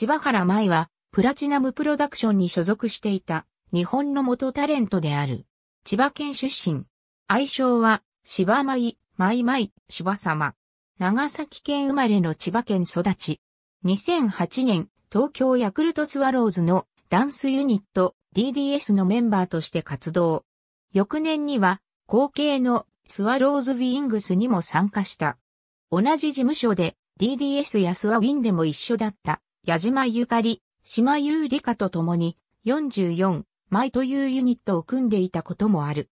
柴原舞は、プラチナムプロダクションに所属していた、日本の元タレントである。千葉県出身。愛称は、柴舞、舞舞、柴様。長崎県生まれの千葉県育ち。2008年、東京ヤクルトスワローズのダンスユニット DDS のメンバーとして活動。翌年には、後継のスワローズウィングスにも参加した。同じ事務所で DDS やスワウィンでも一緒だった矢島ゆかり、島優里香と共に44枚というユニットを組んでいたこともある。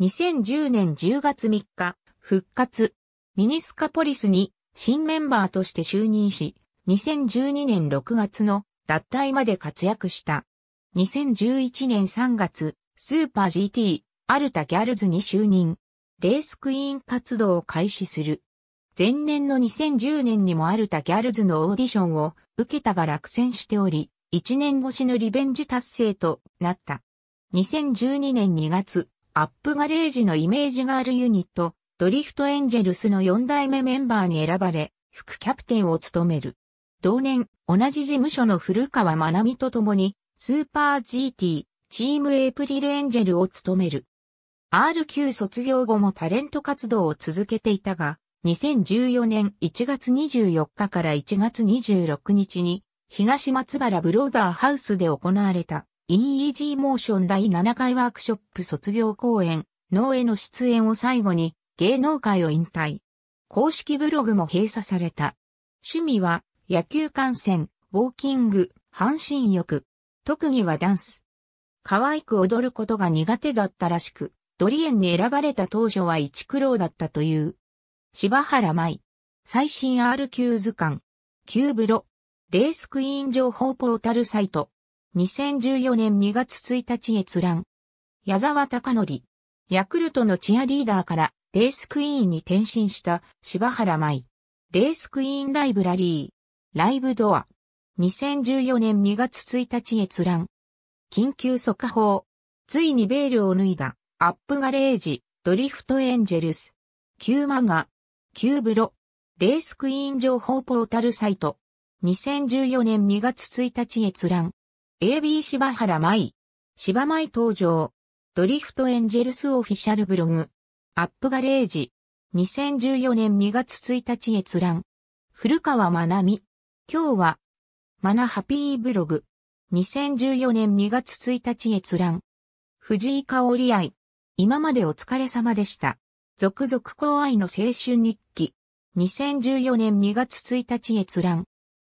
2010年10月3日、復活、ミニスカポリスに新メンバーとして就任し、2012年6月の脱退まで活躍した。2011年3月、スーパー GT、アルタギャルズに就任。レースクイーン活動を開始する。前年の2010年にもアルタギャルズのオーディションを受けたが落選しており、1年越しのリベンジ達成となった。2012年2月、アップガレージのイメージガールユニット、ドリフトエンジェルスの4代目メンバーに選ばれ、副キャプテンを務める。同年、同じ事務所の古川学美と共に、スーパー GT、チームエイプリルエンジェルを務める。RQ 卒業後もタレント活動を続けていたが、2014年1月24日から1月26日に、東松原ブローダーハウスで行われた、インイージーモーション第7回ワークショップ卒業公演、脳への出演を最後に、芸能界を引退。公式ブログも閉鎖された。趣味は、野球観戦、ウォーキング、半身浴。特技はダンス。可愛く踊ることが苦手だったらしく、ドリエンに選ばれた当初は一苦労だったという。柴原舞。最新 RQ 図鑑。キューブロ。レースクイーン情報ポータルサイト。2014年2月1日閲覧。矢沢隆則。ヤクルトのチアリーダーからレースクイーンに転身した柴原舞。レースクイーンライブラリー。ライブドア。2014年2月1日閲覧。緊急速報。ついにベールを脱いだ。アップガレージ。ドリフトエンジェルス。旧マガ。キューブロ、レースクイーン情報ポータルサイト。2014年2月1日閲覧。AB 柴原舞。柴舞登場。ドリフトエンジェルスオフィシャルブログ。アップガレージ。2014年2月1日閲覧。古川まなみ。今日は、マナハピーブログ。2014年2月1日閲覧。藤井香織愛。今までお疲れ様でした。続々後愛の青春日記。2014年2月1日閲覧。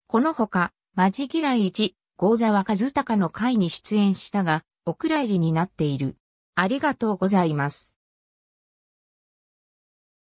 このほか、マジ嫌い1、豪沢和隆の会に出演したが、お蔵入りになっている。ありがとうございます。